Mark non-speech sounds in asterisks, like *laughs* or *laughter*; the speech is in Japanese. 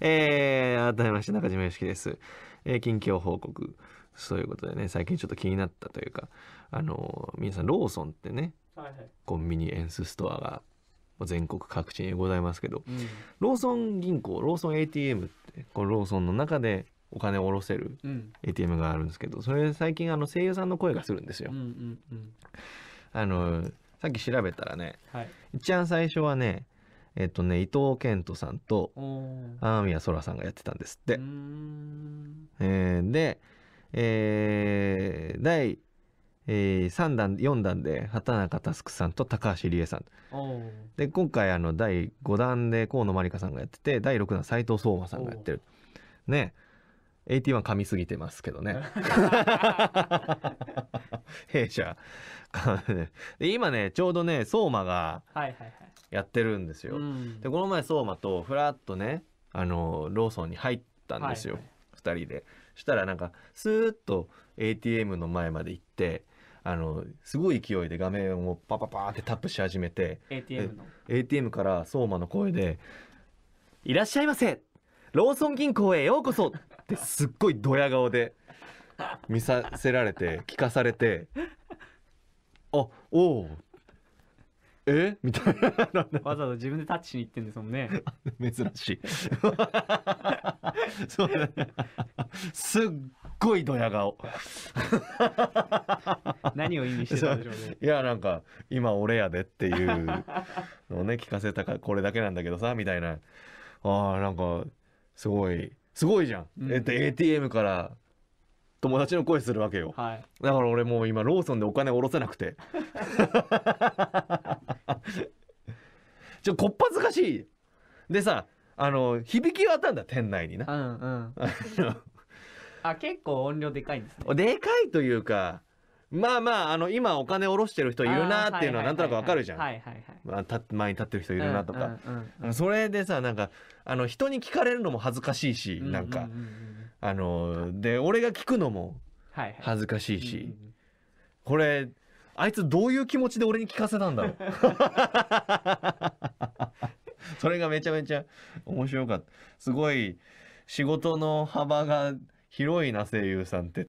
えー、改めまして中島よしきです。えー、近況報告。そういうことでね、最近ちょっと気になったというか、あのー、皆さん、ローソンってね、はいはい、コンビニエンスストアが全国各地にございますけど、うん、ローソン銀行、ローソン ATM って、このローソンの中でお金を下ろせる ATM があるんですけど、うん、それ最近あの声優さんの声がするんですよ。うんうんうん、あのー、さっき調べたらね、はい、一番最初はね、えっとね伊藤健人さんと雨宮そらさんがやってたんですって。えー、で、えー、第、えー、3弾4弾で畑中佑さんと高橋理恵さんで今回あの第5弾で河野真理香さんがやってて第6弾斎藤壮馬さんがやってる。ね a t 1噛みすぎてますけどね。*laughs* 弊社。今ねちょうどね相馬がやってるんですよ。でこの前相馬とふらっとねあのローソンに入ったんですよ、はいはい、人で。したらなんかスーッと ATM の前まで行ってあのすごい勢いで画面をパパパーってタップし始めて ATM の ATM から相馬の声で「いらっしゃいませローソン銀行へようこそってすっごいドヤ顔で見させられて聞かされてあおおえみたいなわざわざ自分でタッチしに行ってんですもんね珍しい *laughs* そうすっごいドヤ顔何を意味してたんでしょうねいやなんか今俺やでっていうのをね聞かせたかこれだけなんだけどさみたいなあーなんかすごいすごいじゃん、うん、ATM から友達の声するわけよ、はい、だから俺もう今ローソンでお金下ろせなくて *laughs* ちょこっぱずかしいでさあの響き渡あったんだ店内にな、うんうん、*laughs* あ結構音量でかいんですねでかいというかまあまあ、あの、今お金下ろしてる人いるなっていうのはなんとなくわかるじゃん。はいはいはい。まあ、前に立ってる人いるなとか。それでさ、なんか、あの、人に聞かれるのも恥ずかしいし、なんか、あの、で、俺が聞くのも恥ずかしいし、これ、あいつどういう気持ちで俺に聞かせたんだろう。*laughs* それがめちゃめちゃ面白かった。すごい、仕事の幅が広いな、声優さんって。